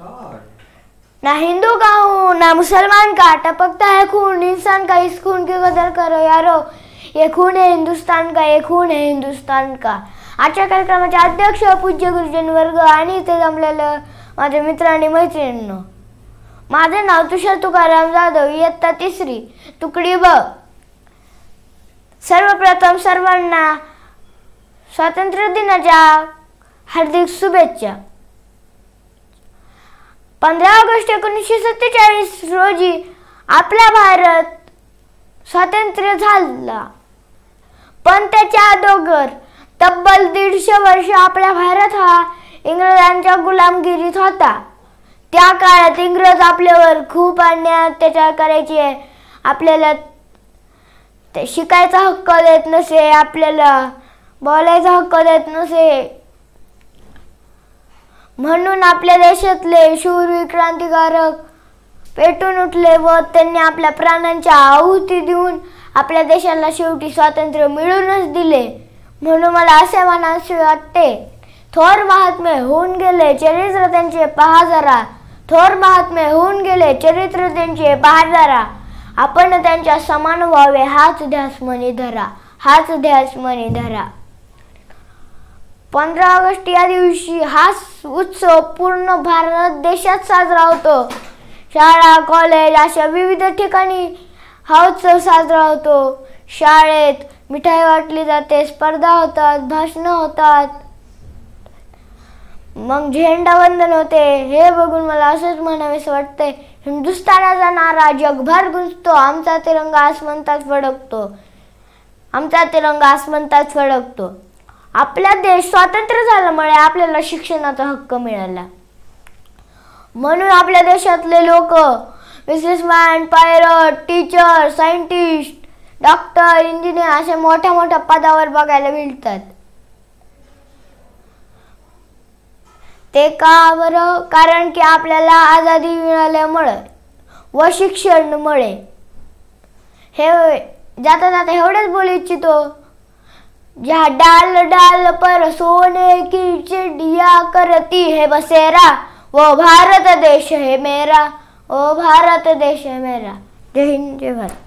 ना हिंदू का हूँ ना मुसलमान का टपकता है खून इंसान का इस खून की कदर करो यारो ये खून है हिंदुस्तान का ये खून है हिंदुस्तान का आजच्या कार्यक्रमाचे अध्यक्ष पूज्य गुरुजन वर्ग आणि इथे जमलेलं माझे मित्र आणि मैत्रिणींनो माझे नाव तुषार तुकाराम जाधव इयत्ता तिसरी तुकडी ब सर्वप्रथम सर्वांना स्वातंत्र्य दिनाच्या हार्दिक शुभेच्छा पंधरा ऑगस्ट एकोणीसशे सत्तेचाळीस रोजी आपला भारत स्वातंत्र्य झाला पण त्याच्या अगोदर तब्बल दीडशे वर्ष आपला भारत हा इंग्रजांच्या गुलामगिरीत होता त्या काळात इंग्रज आपल्यावर खूप अन्याय अत्याचार करायचे आपल्याला शिकायचा हक्क देत नसे आपल्याला बोलायचा हक्क देत नसे म्हणून आपल्या देशातले शूर क्रांतिकारक पेटून उठले व त्यांनी आपल्या प्राणांच्या आहुती देऊन आपल्या देशाला शेवटी स्वातंत्र्य मिळूनच दिले म्हणून मला असे म्हणासे वाटते थोर महात्मे होऊन गेले चरित्र त्यांचे पहा जरा थोर महात्मे होऊन गेले चरित्र त्यांचे पहा जरा आपण त्यांच्या समान व्हावे हाच ध्यास मनी धरा हाच ध्यास मनी धरा पंधरा ऑगस्ट या दिवशी हा उत्सव पूर्ण भारत देशात साजरा होतो शाळा कॉलेज अशा विविध ठिकाणी हा उत्सव साजरा होतो शाळेत मिठाई वाटली जाते स्पर्धा होतात भाषण होतात मग झेंडा वंदन होते हे बघून मला असंच म्हणावेस वाटते हिंदुस्थानाचा नारा जगभर गुंजतो आमचा तिरंगा आसमंतात फडकतो आमचा तिरंगा आसमंतात फडकतो आपला देश स्वातंत्र्य झाल्यामुळे आपल्याला शिक्षणाचा हक्क मिळाला म्हणून आपल्या देशातले लोक businessman pilot teacher scientist doctor engineer अशा मोठ्या मोठ्या पदावर बघायला मिळतात ते का बरं कारण की आपल्याला आजादी मिळाल्यामुळे व शिक्षणमुळे हे जाता जाता एवढेच बोलू इच्छितो जहाँ डाल डाल पर सोने की चिड़िया करती है बसेरा वो भारत देश है मेरा वो भारत देश है मेरा जय हिंद जय भारत